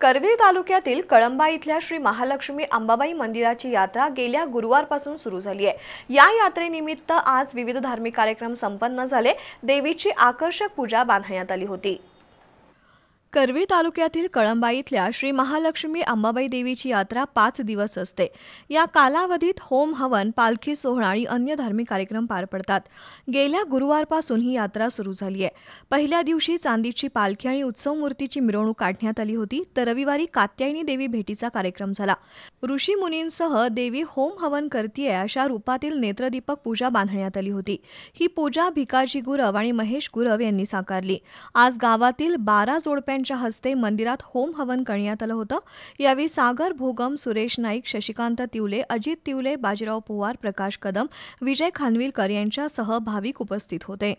करवीर तालुक्यातील कळंबा इथल्या श्री महालक्ष्मी अंबाबाई मंदिराची यात्रा गेल्या गुरुवारपासून सुरू झाली आहे या यात्रेनिमित्त आज विविध धार्मिक कार्यक्रम संपन्न झाले देवीची आकर्षक पूजा बांधण्यात आली होती करवी तालुक्यातील कळंबा इथल्या श्री महालक्ष्मी अंबाबाई देवीची यात्रा पाच दिवस असते या कालावधीत होम हवन पालखी सोहळा आणि अन्य धार्मिक कार्यक्रम पार पडतात गेल्या गुरुवारपासून ही यात्रा सुरू झाली आहे पहिल्या दिवशी चांदीची पालखी आणि उत्सव मूर्तीची मिरवणूक काढण्यात आली होती तर रविवारी कात्यायनी देवी भेटीचा कार्यक्रम झाला ऋषी मुनींसह देवी होम हवन करतीय अशा रूपातील नेत्रदीपक पूजा बांधण्यात आली होती ही पूजा भिकाजी गुरव आणि महेश गुरव यांनी साकारली आज गावातील बारा जोडप्या यांच्या हस्ते मंदिरात होम हवन करण्यात आलं होतं यावेळी सागर भोगम सुरेश नाईक शशिकांत तिवले अजित तिवले बाजीराव पोवार प्रकाश कदम विजय खानविलकर यांच्यासह भाविक उपस्थित होते